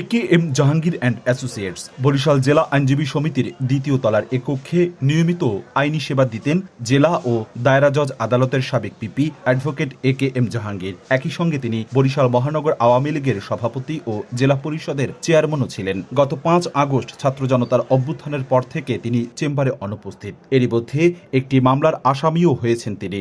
A K M Jahangir and associates Barishal জেলা আইনজীবী সমিতির দ্বিতীয় তলার একক্ষে নিয়মিত আইনি সেবা দিতেন জেলা ও দায়রা জজ আদালতের সাবেক PP advocate A K M Jahangir একই সঙ্গে তিনি বরিশাল মহানগর আওয়ামী লীগের সভাপতি ও জেলা পরিষদের চেয়ারম্যানও ছিলেন গত পাঁচ আগস্ট ছাত্র জনতার অভ্যুত্থানের পর থেকে তিনি চেম্বারে অনুপস্থিত এরই মধ্যে একটি মামলার আসামিও হয়েছেন তিনি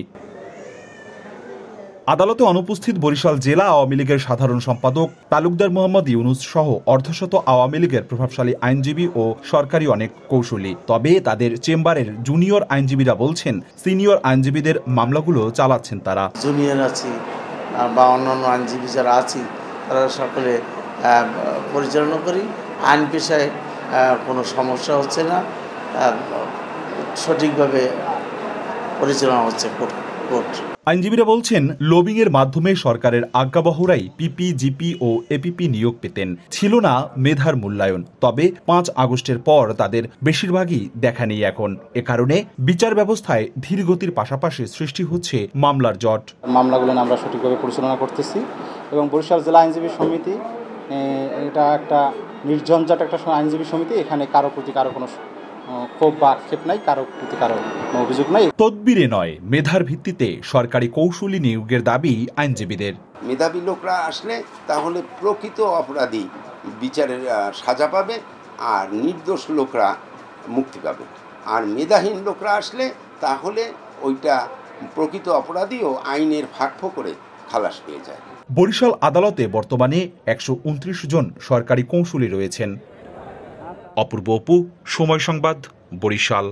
আদালতে অনুপস্থিত বরিশাল জেলা আওয়ামী লীগের সাধারণ সম্পাদক তালুকদার মোহাম্মদ ইউনুস সহ অর্ধশত আওয়ামী লীগের প্রভাবশালী আইনজীবী ও সরকারি অনেক কৌশলী তবে তাদের চেম্বারের জুনিয়র আইনজীবীরা বলছেন সিনিয়র আইনজীবীদের মামলাগুলো চালাচ্ছেন তারা জুনিয়র আছি বা অন্যান্য আইনজীবী যারা আছি তারা সকলে পরিচালনা করি আইন পেশায় কোনো সমস্যা হচ্ছে না সঠিকভাবে পরিচালনা হচ্ছে কোর্ট কোর্ট আইনজীবীরা বলছেন এর মাধ্যমে সরকারের আজ্ঞাবহরাই পিপি জিপি ও এপিপি নিয়োগ পেতেন ছিল না মেধার মূল্যায়ন তবে পাঁচ আগস্টের পর তাদের বেশিরভাগই দেখা নেই এখন এ কারণে বিচার ব্যবস্থায় ধীর গতির পাশাপাশি সৃষ্টি হচ্ছে মামলার জট মামলাগুলো আমরা সঠিকভাবে পরিচালনা করতেছি এবং বরিশাল জেলা আইনজীবী সমিতি এটা একটা নির্জনজাট একটা আইনজীবী সমিতি এখানে কারো প্রতি কারো কোনো ক্ষোভ বা আক্ষেপ কারো প্রতি অভিযোগ নাই তদবিরে নয় মেধার ভিত্তিতে সরকারি কৌশলী নিয়োগের দাবি আইনজীবীদের মেধাবী লোকরা আসলে তাহলে প্রকৃত অপরাধী বিচারের সাজা পাবে আর নির্দোষ লোকরা মুক্তি পাবে আর মেধাহীন লোকরা আসলে তাহলে ওইটা প্রকৃত অপরাধী ও আইনের ফাঁক করে খালাস পেয়ে যায় বরিশাল আদালতে বর্তমানে একশো জন সরকারি কৌঁসুলি রয়েছেন অপূর্ব অপু সময় সংবাদ বরিশাল